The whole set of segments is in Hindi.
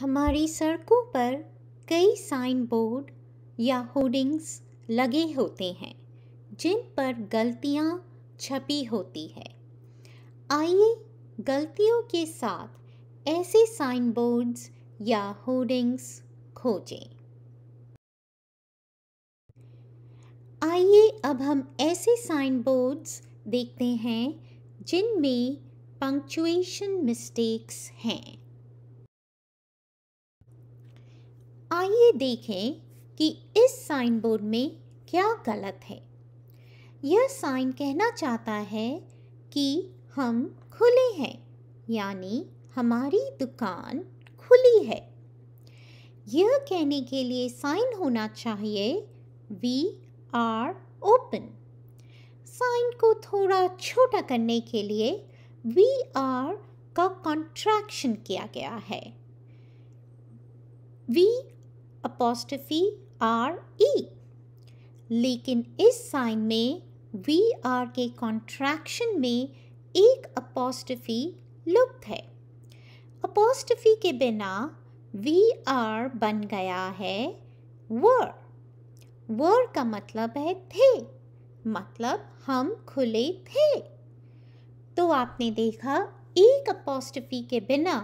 हमारी सड़कों पर कई साइन बोर्ड या होर्डिंग्स लगे होते हैं जिन पर गलतियाँ छपी होती है आइए गलतियों के साथ ऐसे साइन बोर्ड्स या होर्डिंग्स खोजें आइए अब हम ऐसे साइन बोर्ड्स देखते हैं जिनमें पंक्चुएशन मिस्टेक्स हैं आइए देखें कि इस साइन बोर्ड में क्या गलत है यह साइन कहना चाहता है कि हम खुले हैं यानी हमारी दुकान खुली है यह कहने के लिए साइन होना चाहिए वी आर ओपन साइन को थोड़ा छोटा करने के लिए वी आर का कॉन्ट्रैक्शन किया गया है वी अपोस्टफी आर ई लेकिन इस साइन में वी आर के कॉन्ट्रैक्शन में एक अपोस्टफी लुप्त है अपोस्टफी के बिना वी आर बन गया है वर वर का मतलब है थे मतलब हम खुले थे तो आपने देखा एक अपोस्टफी के बिना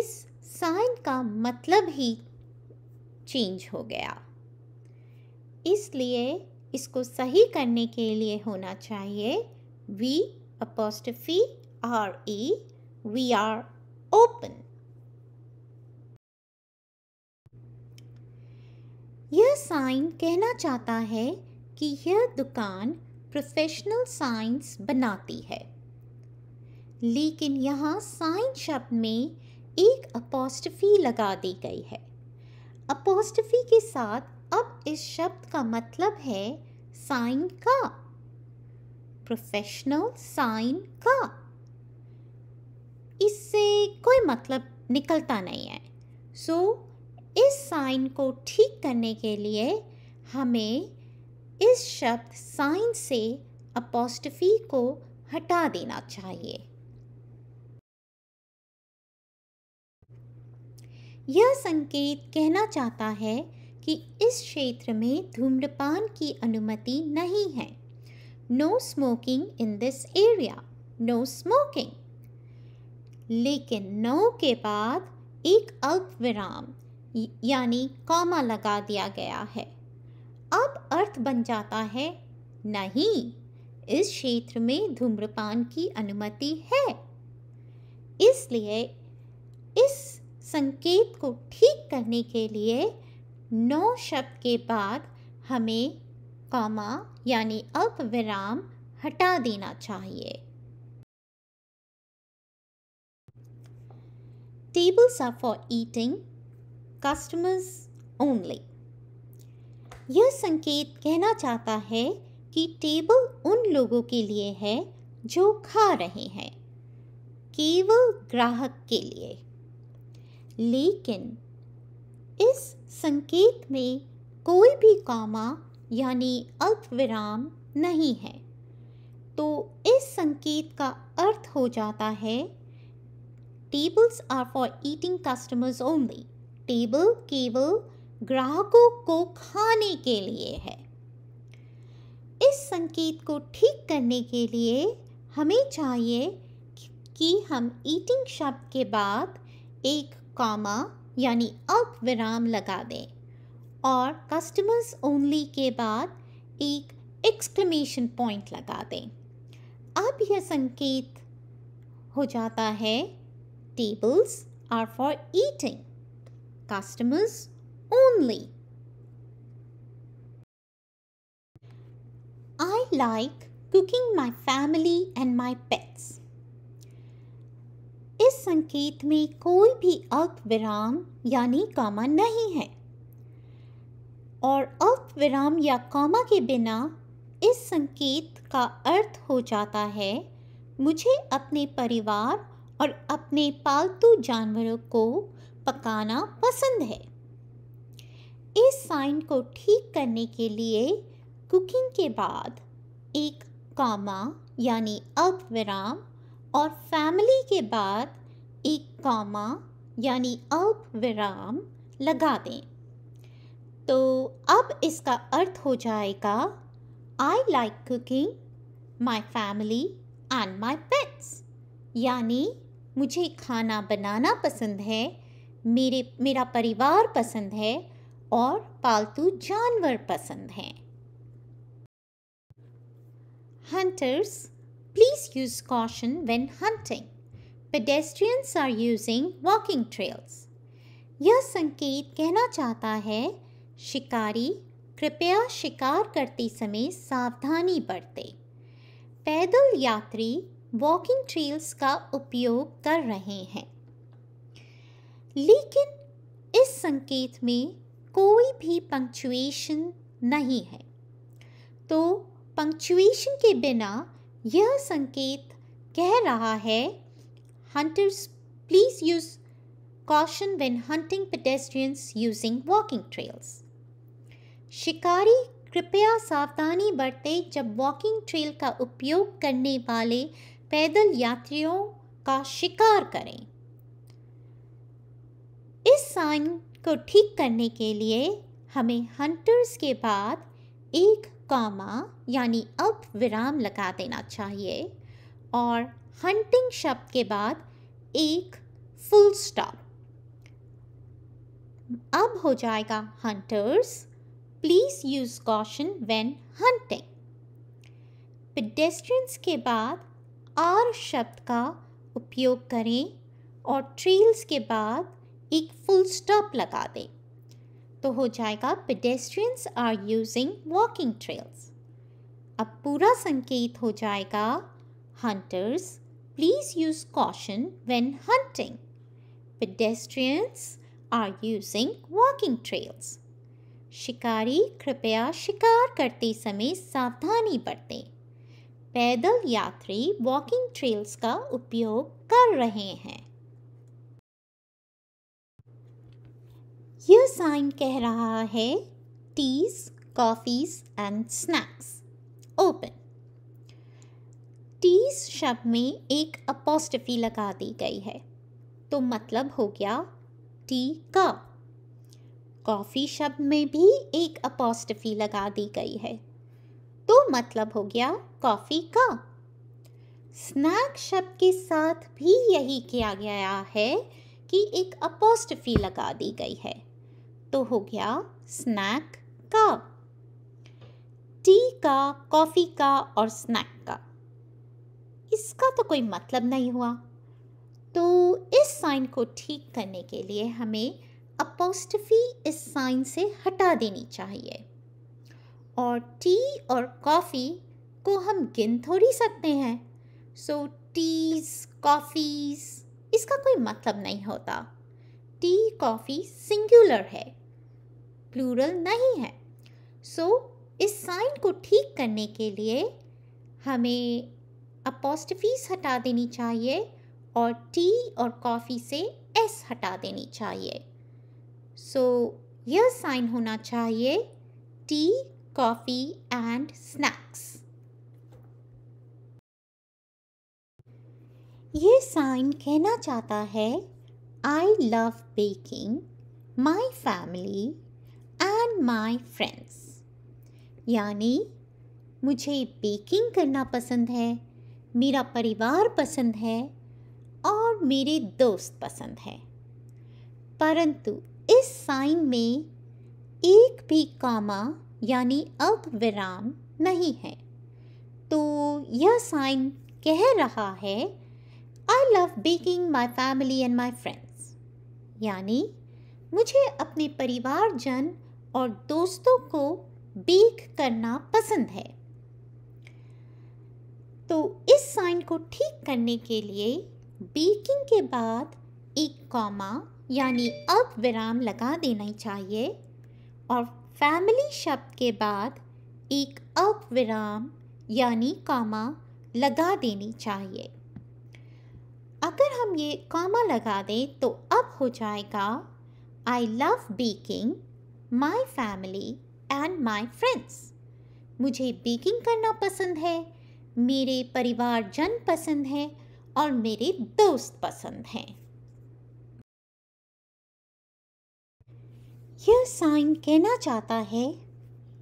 इस साइन का मतलब ही चेंज हो गया इसलिए इसको सही करने के लिए होना चाहिए we apostrophe R E we are open यह साइन कहना चाहता है कि यह दुकान प्रोफेशनल साइंस बनाती है लेकिन यहाँ साइन शब्द में एक अपोस्टफी लगा दी गई है अपोस्टफी के साथ अब इस शब्द का मतलब है साइन का प्रोफेशनल साइन का इससे कोई मतलब निकलता नहीं है सो so, इस साइन को ठीक करने के लिए हमें इस शब्द साइन से अपोस्टफी को हटा देना चाहिए यह संकेत कहना चाहता है कि इस क्षेत्र में धूम्रपान की अनुमति नहीं है no smoking in this area no smoking लेकिन नौ के बाद एक अल्प विराम यानी कॉमा लगा दिया गया है अब अर्थ बन जाता है नहीं इस क्षेत्र में धूम्रपान की अनुमति है इसलिए इस संकेत को ठीक करने के लिए नौ शब्द के बाद हमें कॉमा यानी विराम हटा देना चाहिए tables are for eating customers only यह संकेत कहना चाहता है कि टेबल उन लोगों के लिए है जो खा रहे हैं केवल ग्राहक के लिए लेकिन इस संकेत में कोई भी कामा यानी अल्पविराम नहीं है तो इस संकेत का अर्थ हो जाता है tables are for eating customers only table केवल ग्राहकों को खाने के लिए है इस संकेत को ठीक करने के लिए हमें चाहिए कि हम ईटिंग शब्द के बाद एक कॉमा यानी अल्प विराम लगा दें और कस्टमर्स ओनली के बाद एक एक्सक्लेमेशन पॉइंट लगा दें अब यह संकेत हो जाता है tables are for eating customers only I like cooking my family and my pet संकेत में कोई भी अल्प विराम यानी कामा नहीं है और अल्प विराम या कामा के बिना इस संकेत का अर्थ हो जाता है मुझे अपने परिवार और अपने पालतू जानवरों को पकाना पसंद है इस साइन को ठीक करने के लिए कुकिंग के बाद एक कामा यानी अल्प विराम और फैमिली के बाद एक कॉमा यानी अल्प विराम लगा दें तो अब इसका अर्थ हो जाएगा I like cooking my family and my pets यानी मुझे खाना बनाना पसंद है मेरे मेरा परिवार पसंद है और पालतू जानवर पसंद हैं hunters please use caution when hunting pedestrians are using walking trails यह संकेत कहना चाहता है शिकारी कृपया शिकार करते समय सावधानी बरते पैदल यात्री वॉकिंग ट्रेल्स का उपयोग कर रहे हैं लेकिन इस संकेत में कोई भी पंक्चुएशन नहीं है तो पंक्चुएशन के बिना यह संकेत कह रहा है Hunters, please use caution when hunting pedestrians using walking trails. शिकारी कृपया सावधानी बरतें जब वॉकिंग ट्रेल का उपयोग करने वाले पैदल यात्रियों का शिकार करें इस साइन को ठीक करने के लिए हमें हंटर्स के बाद एक कॉमा यानी अप विराम लगा देना चाहिए और हंटिंग शब्द के बाद एक फुल स्टॉप अब हो जाएगा hunters please use caution when hunting pedestrians के बाद आर शब्द का उपयोग करें और ट्रेल्स के बाद एक फुल स्टॉप लगा दें तो हो जाएगा pedestrians are using walking trails अब पूरा संकेत हो जाएगा hunters Please use caution when hunting. Pedestrians are using walking trails. शिकारी कृपया शिकार करते समय सावधानी बरतें पैदल यात्री वॉकिंग ट्रेल्स का उपयोग कर रहे हैं यह साइन कह रहा है teas coffees and snacks open teas शब्द में एक अपोस्टफी लगा दी गई है तो मतलब हो गया टी का कॉफ़ी शब्द में भी एक अपोस्टफी लगा दी गई है तो मतलब हो गया कॉफ़ी का स्नैक शब्द के साथ भी यही किया गया है कि एक अपोस्टफी लगा दी गई है तो हो गया स्नैक का टी का कॉफ़ी का और स्नैक का इसका तो कोई मतलब नहीं हुआ तो इस साइन को ठीक करने के लिए हमें अपोस्टफी इस साइन से हटा देनी चाहिए और टी और कॉफ़ी को हम गिन थोड़ी सकते हैं सो टीज कॉफ़ीज़ इसका कोई मतलब नहीं होता टी कॉफ़ी सिंगुलर है प्लूरल नहीं है सो so, इस साइन को ठीक करने के लिए हमें अपोस्टफीस हटा देनी चाहिए और टी और कॉफ़ी से एस हटा देनी चाहिए सो so, यह साइन होना चाहिए टी कॉफ़ी एंड स्नैक्स ये साइन कहना चाहता है I love baking my family and my friends यानी मुझे बेकिंग करना पसंद है मेरा परिवार पसंद है और मेरे दोस्त पसंद है परंतु इस साइन में एक भी कामा यानी विराम नहीं है तो यह साइन कह रहा है I love baking my family and my friends यानी मुझे अपने परिवारजन और दोस्तों को बेक करना पसंद है तो इस साइन को ठीक करने के लिए बीकिंग के बाद एक कॉमा यानी अब विराम लगा देना चाहिए और फैमिली शब्द के बाद एक अब विराम यानी कामा लगा देनी चाहिए अगर हम ये कामा लगा दें तो अब हो जाएगा I love baking my family and my friends मुझे बेकिंग करना पसंद है मेरे परिवार जन पसंद हैं और मेरे दोस्त पसंद हैं यह साइन कहना चाहता है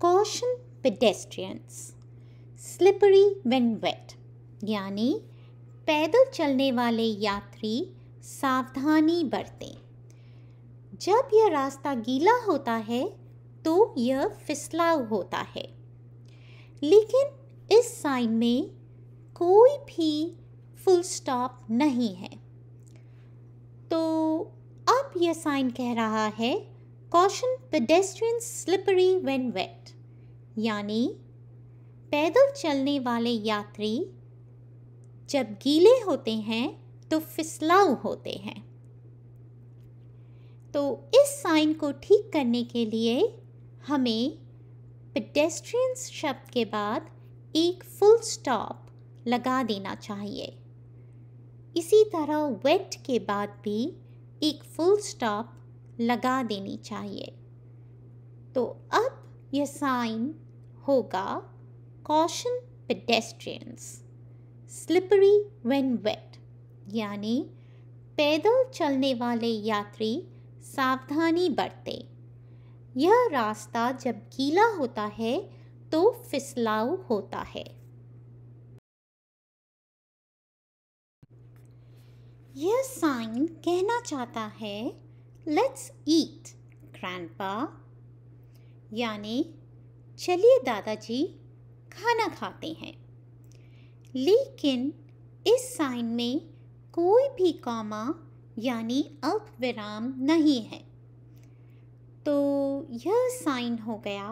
caution pedestrians slippery when wet यानी पैदल चलने वाले यात्री सावधानी बरतें जब यह रास्ता गीला होता है तो यह फिसलाव होता है लेकिन इस साइन में कोई भी फुल स्टॉप नहीं है तो अब यह साइन कह रहा है caution pedestrian slippery when wet यानी पैदल चलने वाले यात्री जब गीले होते हैं तो फिसलाऊ होते हैं तो इस साइन को ठीक करने के लिए हमें पेडेस्ट्रियंस शब्द के बाद एक फुल स्टॉप लगा देना चाहिए इसी तरह वेट के बाद भी एक फुल स्टॉप लगा देनी चाहिए तो अब यह साइन होगा caution pedestrians slippery when wet यानी पैदल चलने वाले यात्री सावधानी बरते यह रास्ता जब गीला होता है तो फिसलाव होता है यह साइन कहना चाहता है लेट्स ईट ग्रैंडपा यानी चलिए दादाजी खाना खाते हैं लेकिन इस साइन में कोई भी कॉमा यानी अल्प विराम नहीं है तो यह साइन हो गया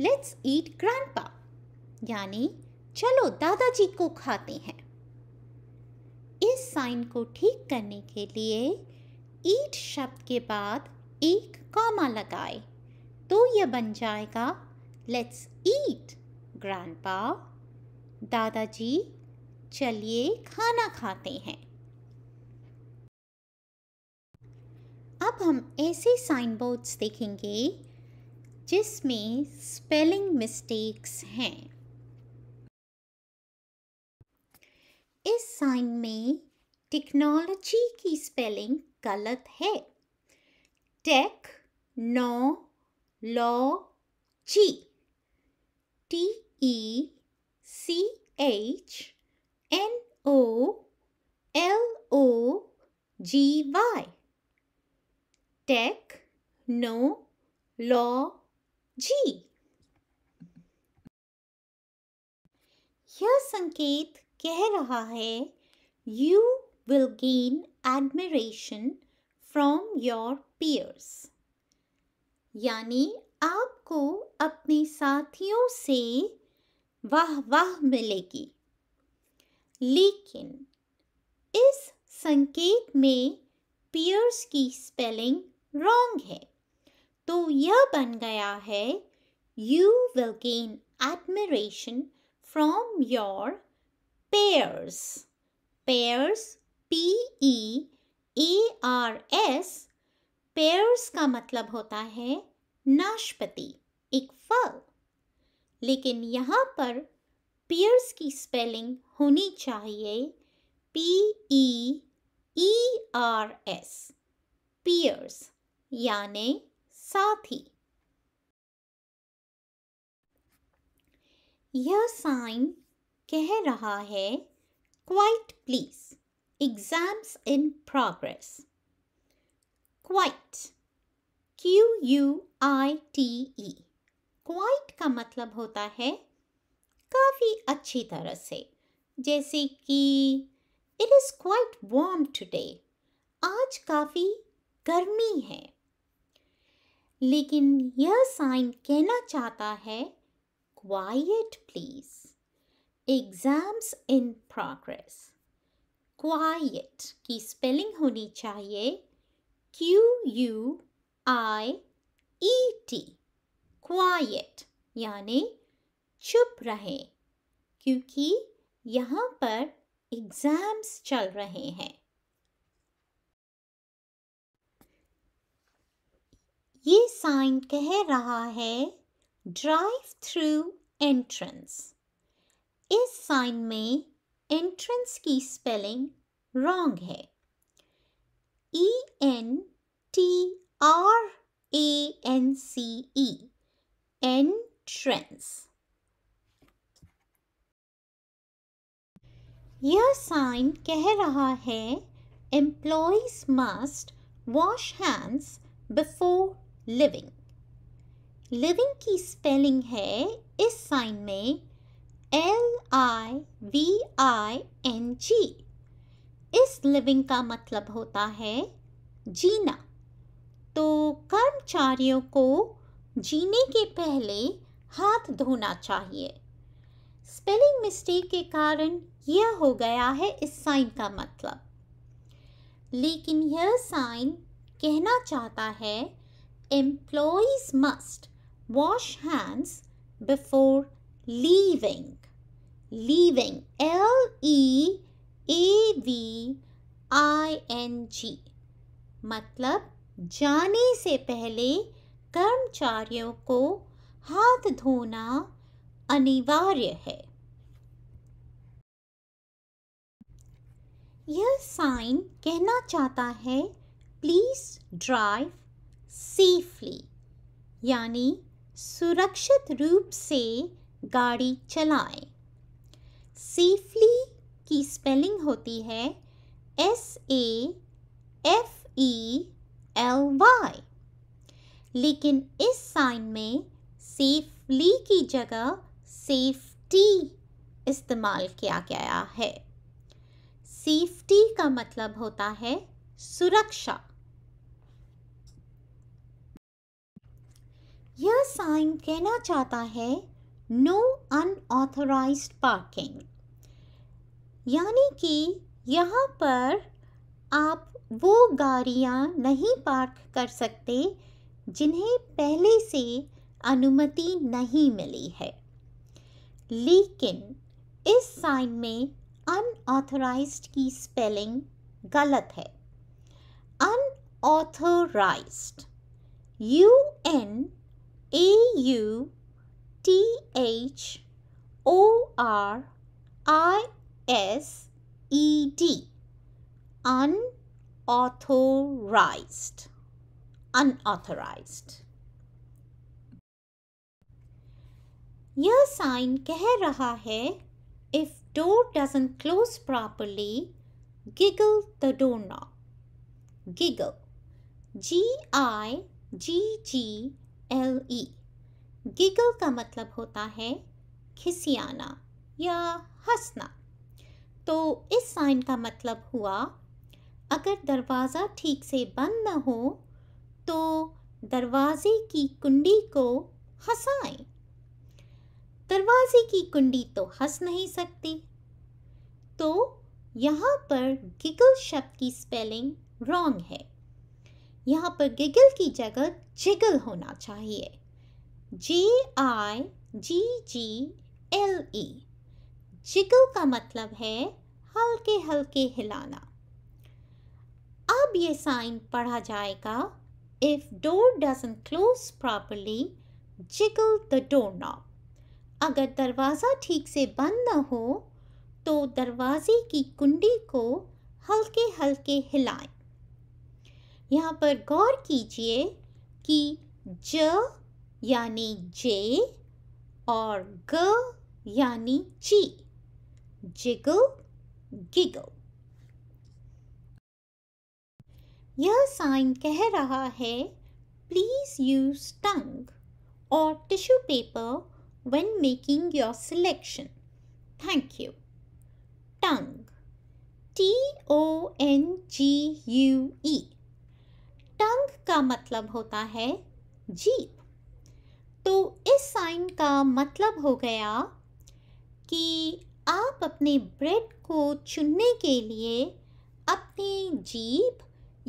लेट्स ईट ग्रैंडपा यानी चलो दादाजी को खाते हैं इस साइन को ठीक करने के लिए ईट शब्द के बाद एक कॉमा लगाए तो यह बन जाएगा लेट्स ईट ग्रैंडपा दादाजी चलिए खाना खाते हैं अब हम ऐसे साइन बोर्ड्स देखेंगे जिसमें स्पेलिंग मिस्टेक्स हैं इस साइन में टेक्नोलॉजी की स्पेलिंग गलत है technology T E C H N O L O G Y technology यह संकेत कह रहा है you will gain admiration from your peers यानी आपको अपने साथियों से वाह वाह मिलेगी लेकिन इस संकेत में पियर्स की स्पेलिंग रॉन्ग है तो यह बन गया है you will gain admiration from your pears pears P E A R S pears का मतलब होता है नाशपति एक फल लेकिन यहाँ पर पियर्स की स्पेलिंग होनी चाहिए P E E R S peers यानी साथ ही यह साइन कह रहा है quite please exams in progress quite Q U I T E quite का मतलब होता है काफ़ी अच्छी तरह से जैसे कि it is quite warm today आज काफ़ी गर्मी है लेकिन यह साइन कहना चाहता है quite please exams in progress quite की स्पेलिंग होनी चाहिए Q U I E T quiet यानी चुप रहें क्योंकि यहाँ पर एग्ज़ाम्स चल रहे हैं ये साइन कह रहा है ड्राइव थ्रू एंट्रेंस इस साइन में एंट्रेंस की स्पेलिंग रॉन्ग है E N T R A N C E entrance यह साइन कह रहा है employees must wash hands before living living की स्पेलिंग है इस साइन में L I V I N G इस लिविंग का मतलब होता है जीना तो कर्मचारियों को जीने के पहले हाथ धोना चाहिए स्पेलिंग मिस्टेक के कारण यह हो गया है इस साइन का मतलब लेकिन यह साइन कहना चाहता है Employees must wash hands before leaving. Leaving. L E A V I N G मतलब जाने से पहले कर्मचारियों को हाथ धोना अनिवार्य है यह साइन कहना चाहता है प्लीज ड्राइव सेफली यानी सुरक्षित रूप से गाड़ी चलाएं। सेफली की स्पेलिंग होती है S A F E L Y लेकिन इस साइन में सेफली की जगह सेफ्टी इस्तेमाल किया गया है सेफ्टी का मतलब होता है सुरक्षा यह साइन कहना चाहता है नो अनऑथोराइज पार्किंग यानी कि यहाँ पर आप वो गाड़ियाँ नहीं पार्क कर सकते जिन्हें पहले से अनुमति नहीं मिली है लेकिन इस साइन में अनऑथोराइज की स्पेलिंग गलत है unauthorise U N A U T H O R I S E D unauthorized unauthorized यह साइन कह रहा है if door doesn't close properly giggle the door knob giggle G I G G L E giggle का मतलब होता है खिसियाना या हंसना तो इस साइन का मतलब हुआ अगर दरवाज़ा ठीक से बंद न हो तो दरवाज़े की कुंडी को हंसाएं दरवाज़े की कुंडी तो हंस नहीं सकती तो यहाँ पर गिगल शब्द की स्पेलिंग रॉन्ग है यहाँ पर गिगल की जगह जिगल होना चाहिए जी I G G L E jiggle का मतलब है हल्के हल्के हिलाना अब ये साइन पढ़ा जाएगा if door doesn't close properly jiggle the door knob अगर दरवाज़ा ठीक से बंद न हो तो दरवाजे की कुंडी को हल्के हल्के हिलाएं। यहाँ पर गौर कीजिए कि ज यानी जे और ग यानी ची जिगल गिगल यह साइन कह रहा है प्लीज यूज टंग और tissue paper when making your selection thank you tongue T O N G U E tongue का मतलब होता है जीप तो इस साइन का मतलब हो गया कि आप अपने ब्रेड को चुनने के लिए अपनी जीप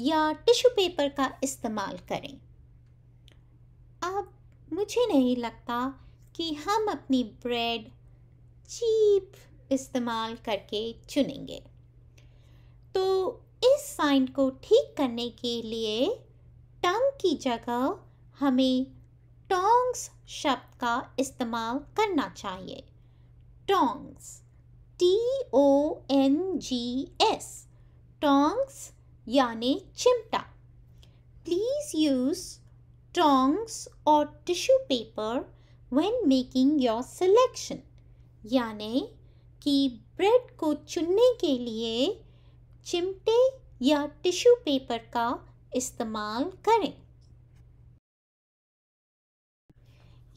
या टिश्यू पेपर का इस्तेमाल करें अब मुझे नहीं लगता कि हम अपनी ब्रेड चीप इस्तेमाल करके चुनेंगे तो इस साइन को ठीक करने के लिए टंग की जगह हमें टोंग्स शब्द का इस्तेमाल करना चाहिए tongs T O N G S tongs यानी चिमटा प्लीज़ यूज़ टोंग्स और tissue paper when making your selection यानी कि ब्रेड को चुनने के लिए चिमटे या टिश्यू पेपर का इस्तेमाल करें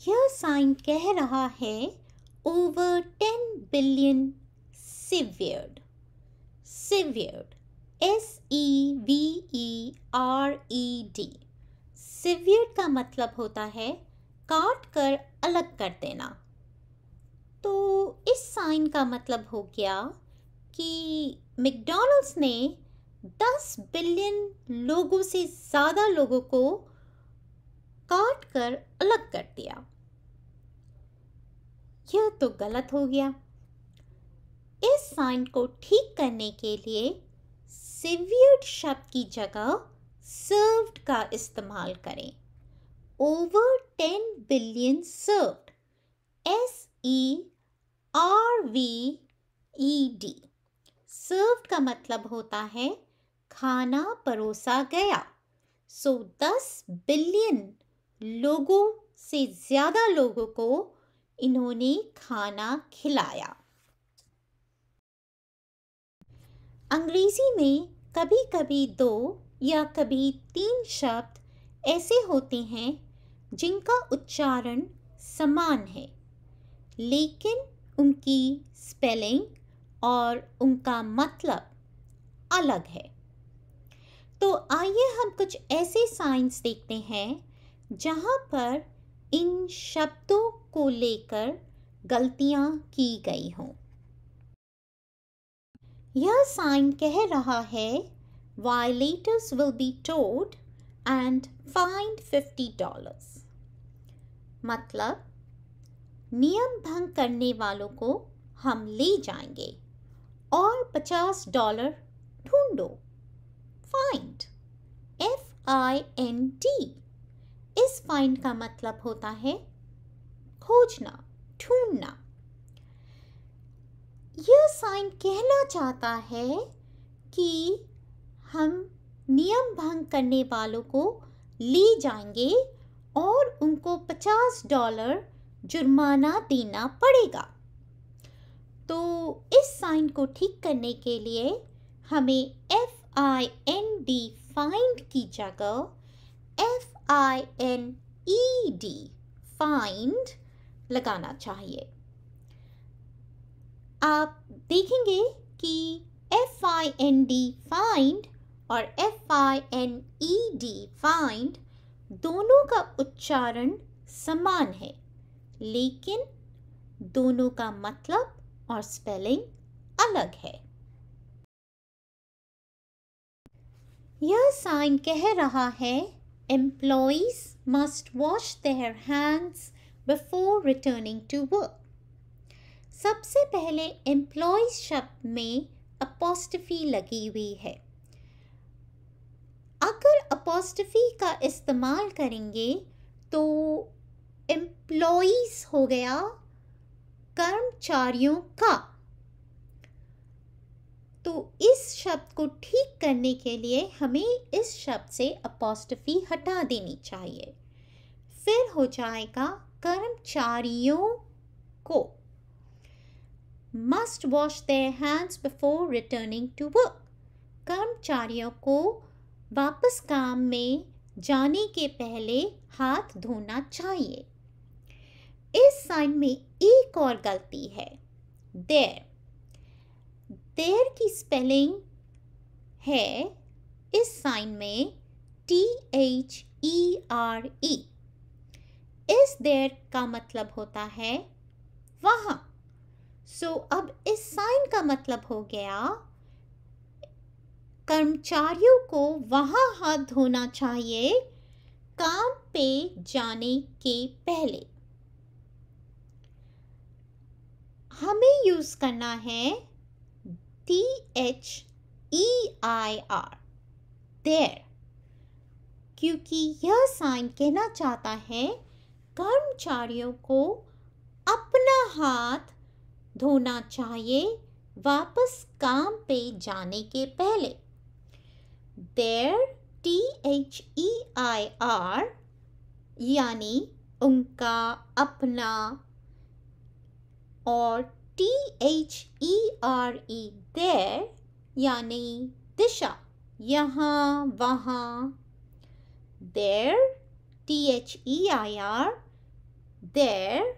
यह साइन कह रहा है over ten billion severed severed S E V E R E D severed का मतलब होता है काट कर अलग कर देना तो इस साइन का मतलब हो गया कि मैकडोनल्ड्स ने 10 बिलियन लोगों से ज़्यादा लोगों को काट कर अलग कर दिया यह तो गलत हो गया इस साइन को ठीक करने के लिए सिवियर्ड शब्द की जगह सर्व्ड का इस्तेमाल करें over ten billion served S E R V E D serve का मतलब होता है खाना परोसा गया सो दस बिलियन लोगों से ज़्यादा लोगों को इन्होंने खाना खिलाया अंग्रेजी में कभी कभी दो या कभी तीन शब्द ऐसे होते हैं जिनका उच्चारण समान है लेकिन उनकी स्पेलिंग और उनका मतलब अलग है तो आइए हम कुछ ऐसे साइंस देखते हैं जहाँ पर इन शब्दों को लेकर गलतियाँ की गई हों यह साइन कह रहा है violators will be towed and fine fifty dollars मतलब नियम भंग करने वालों को हम ले जाएंगे और पचास डॉलर ढूंढो find F I N T इस फाइंड का मतलब होता है खोजना ढूंढना यह साइन कहना चाहता है कि हम नियम भंग करने वालों को ले जाएंगे और उनको पचास डॉलर जुर्माना देना पड़ेगा तो इस साइन को ठीक करने के लिए हमें F I N D find की जगह F I N E D fined लगाना चाहिए आप देखेंगे कि F I N D find और F I N E D fined दोनों का उच्चारण समान है लेकिन दोनों का मतलब और स्पेलिंग अलग है यह साइन कह रहा है employees must wash their hands before returning to work सबसे पहले एम्प्लॉज शब्द में अपोस्टफ़ी लगी हुई है अगर अपोस्टफ़ी का इस्तेमाल करेंगे तो एम्प्लॉज हो गया कर्मचारियों का तो इस शब्द को ठीक करने के लिए हमें इस शब्द से अपोस्टफी हटा देनी चाहिए फिर हो जाएगा कर्मचारियों को must wash their hands before returning to work कर्मचारियों को वापस काम में जाने के पहले हाथ धोना चाहिए इस साइन में एक और गलती है देर देर की स्पेलिंग है इस साइन में T H E R E इस देर का मतलब होता है वहाँ सो so, अब इस साइन का मतलब हो गया कर्मचारियों को वहाँ हाथ धोना चाहिए काम पे जाने के पहले हमें यूज़ करना है T H E I R their क्योंकि यह साइन कहना चाहता है कर्मचारियों को अपना हाथ धोना चाहिए वापस काम पे जाने के पहले their T H E I R यानी उनका अपना और T H E R E there यानी दिशा यहाँ वहाँ their T H E I R there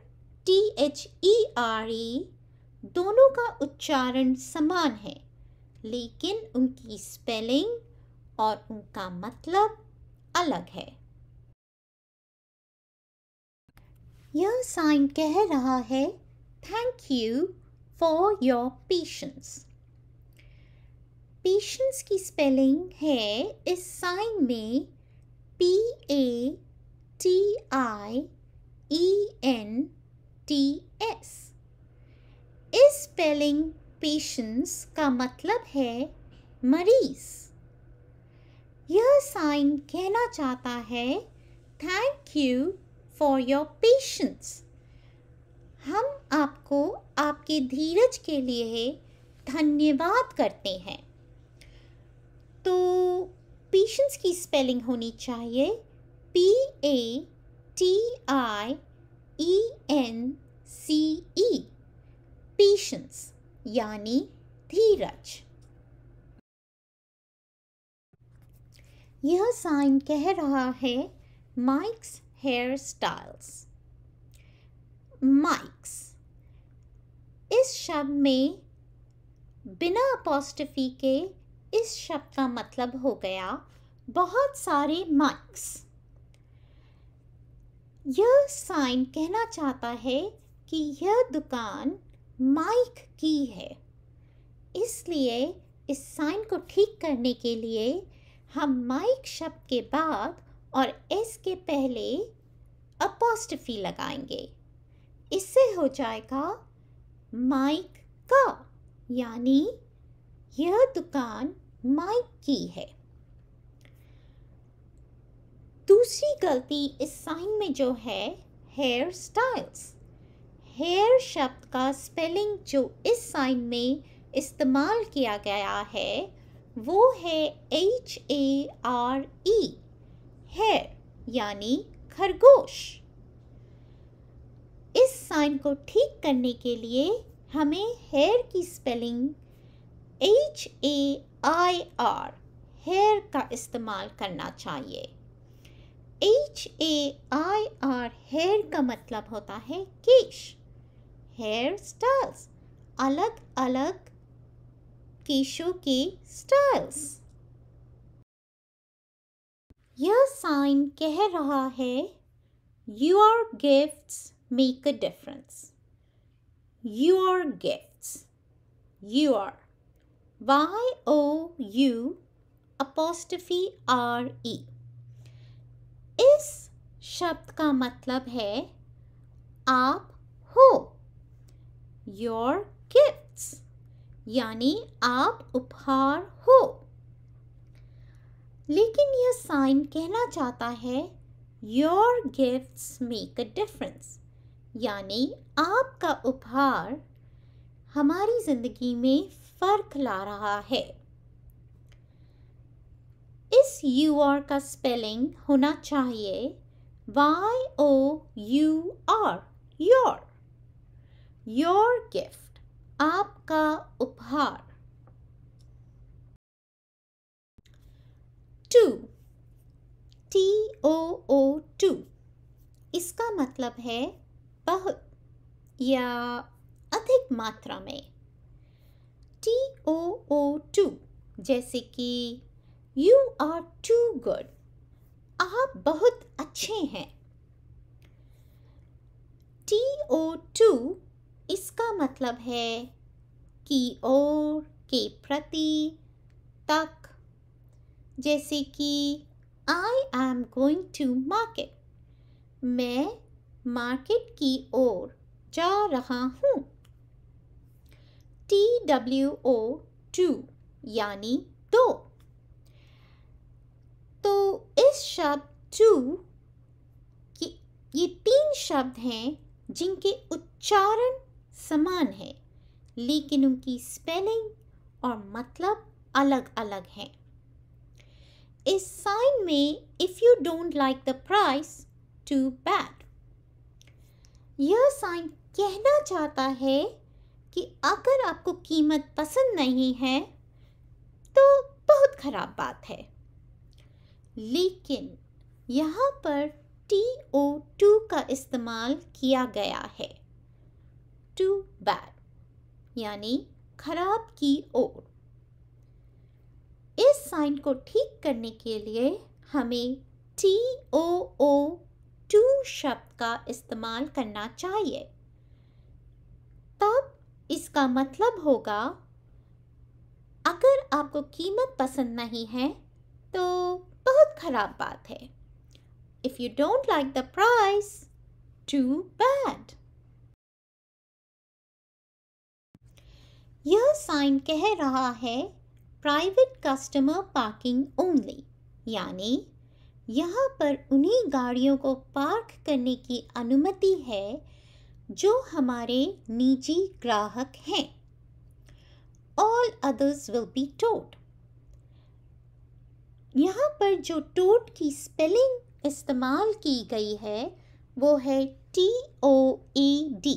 T H E R E दोनों का उच्चारण समान है लेकिन उनकी स्पेलिंग और उनका मतलब अलग है यह साइन कह रहा है Thank you for your patience. Patience की स्पेलिंग है इस साइन में P A T I E N T S इस स्पेलिंग पेशेंस का मतलब है मरीज यह साइन कहना चाहता है thank you for your patience हम आपको आपके धीरज के लिए धन्यवाद करते हैं तो पेशेंस की स्पेलिंग होनी चाहिए P A T I E N C E patience यानी धीरज यह साइन कह रहा है माइक्स हेयर स्टाइल्स माइक्स इस शब्द में बिना अपोस्टफी के इस शब्द का मतलब हो गया बहुत सारे माइक्स यह साइन कहना चाहता है कि यह दुकान माइक की है इसलिए इस साइन को ठीक करने के लिए हम माइक शब्द के बाद और एस के पहले अपोस्टफी लगाएंगे इससे हो जाएगा माइक का यानी यह दुकान माइक की है दूसरी गलती इस साइन में जो है हेयर स्टाइल्स हेयर शब्द का स्पेलिंग जो इस साइन में इस्तेमाल किया गया है वो है H A R E hare यानी खरगोश इस साइन को ठीक करने के लिए हमें हेयर की spelling H A I R hair का इस्तेमाल करना चाहिए H A I R hair का मतलब होता है केश हेयर स्टाइल्स अलग अलग केशों के स्टाइल्स यह साइन कह रहा है you are gifts make a difference. Your gifts. You are. Y O U apostrophe R E. इस शब्द का मतलब है आप हो योर गिफ्ट्स यानी आप उपहार हो लेकिन यह साइन कहना चाहता है your gifts make a difference यानी आपका उपहार हमारी ज़िंदगी में फ़र्क ला रहा है इस यू आर का स्पेलिंग होना चाहिए Y O U R your your gift आपका उपहार too T O O too इसका मतलब है बहुत या अधिक मात्रा में टी ओ ओ टू जैसे कि यू आर टू गुड आप बहुत अच्छे हैं टी ओ टू इसका मतलब है कि ओर के प्रति तक जैसे कि I am going to market मैं मार्केट की ओर जा रहा हूँ टी डब्ल्यू ओ टू यानी दो तो इस शब्द टू की ये तीन शब्द हैं जिनके उच्चारण समान है लेकिन उनकी स्पेलिंग और मतलब अलग अलग हैं इस साइन में if you don't like the price too bad यह साइन कहना चाहता है कि अगर आपको कीमत पसंद नहीं है तो बहुत ख़राब बात है लेकिन यहाँ पर टी ओ टू का इस्तेमाल किया गया है टू बैड यानी खराब की ओर इस साइन को ठीक करने के लिए हमें टी ओ ओ टू शब्द का इस्तेमाल करना चाहिए तब इसका मतलब होगा अगर आपको कीमत पसंद नहीं है तो बहुत ख़राब बात है if you don't like the price too bad यह साइन कह रहा है प्राइवेट कस्टमर पार्किंग ओनली यानी यहाँ पर उन्हीं गाड़ियों को पार्क करने की अनुमति है जो हमारे निजी ग्राहक हैं all others will be towed यहाँ पर जो टोट की स्पेलिंग इस्तेमाल की गई है वो है टी ओ ए डी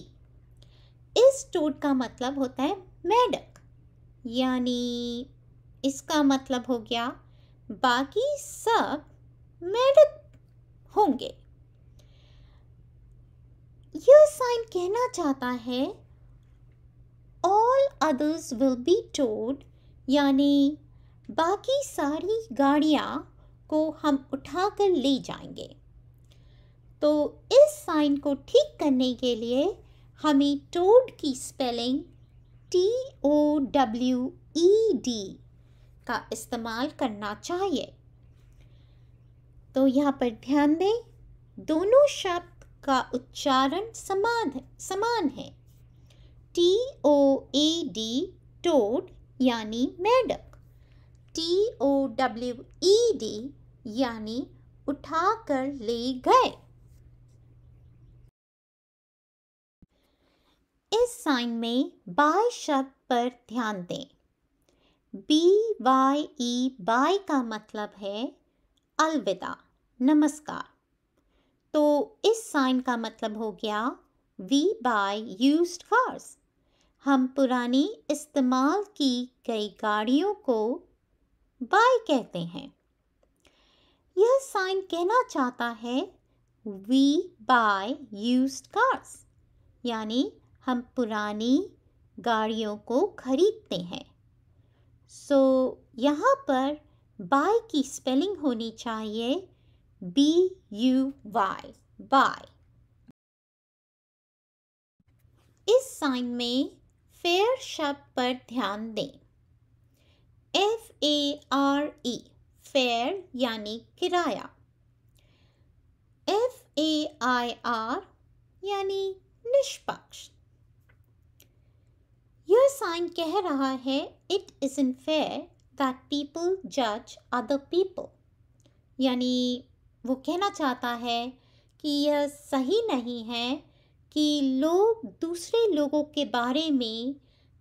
इस टोट का मतलब होता है मेडक यानी इसका मतलब हो गया बाकी सब मेढक होंगे यह साइन कहना चाहता है all others will be towed यानी बाकी सारी गाड़ियाँ को हम उठा कर ले जाएंगे तो इस साइन को ठीक करने के लिए हमें टोड की spelling T O W E D का इस्तेमाल करना चाहिए तो यहाँ पर ध्यान दें दोनों शब्द का उच्चारण समान है समान है T O A D toad यानी मेढक T O W E D यानी उठा कर ले गए इस साइन में बाय शब्द पर ध्यान दें बी वाई ई बाय का मतलब है अलविदा नमस्कार तो इस साइन का मतलब हो गया वी बाय यूज कार्स हम पुरानी इस्तेमाल की गई गाड़ियों को बाय कहते हैं यह साइन कहना चाहता है वी बाय यूज कार्स यानी हम पुरानी गाड़ियों को खरीदते हैं सो so, यहाँ पर बाय की स्पेलिंग होनी चाहिए B U Y buy इस साइन में फेयर शब्द पर ध्यान दें F A R E fare F किराया एफ ए आई आर यानी निष्पक्ष यह साइन कह रहा है it is unfair that people जज अदर पीपल यानी वो कहना चाहता है कि यह सही नहीं है कि लोग दूसरे लोगों के बारे में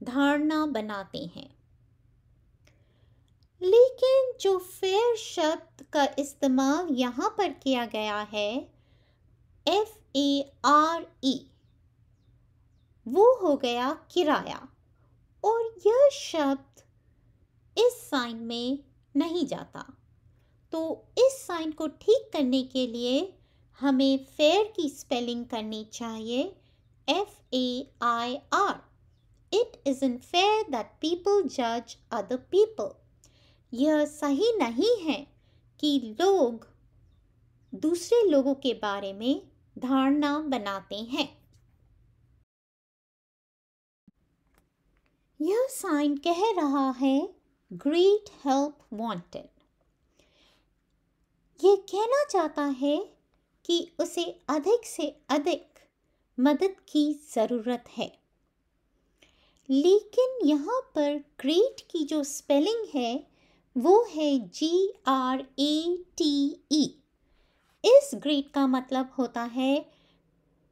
धारणा बनाते हैं लेकिन जो फेयर शब्द का इस्तेमाल यहाँ पर किया गया है एफ ए आर ई वो हो गया किराया और यह शब्द इस साइन में नहीं जाता तो इस साइन को ठीक करने के लिए हमें फेयर की स्पेलिंग करनी चाहिए F A I R it is unfair that people जज अदर पीपल यह सही नहीं है कि लोग दूसरे लोगों के बारे में धारणा बनाते हैं यह साइन कह रहा है ग्रेट हेल्प वॉन्टेड ये कहना चाहता है कि उसे अधिक से अधिक मदद की ज़रूरत है लेकिन यहाँ पर ग्रेट की जो स्पेलिंग है वो है जी आर ए टी ई इस ग्रेट का मतलब होता है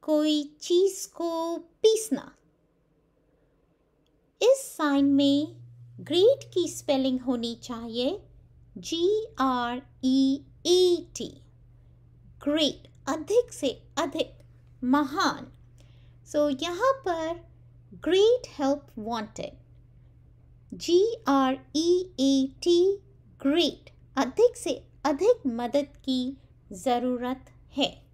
कोई चीज़ को पीसना इस साइन में ग्रेट की स्पेलिंग होनी चाहिए G R E E T great अधिक से अधिक महान सो so, यहाँ पर great help wanted G R E A T great अधिक से अधिक मदद की ज़रूरत है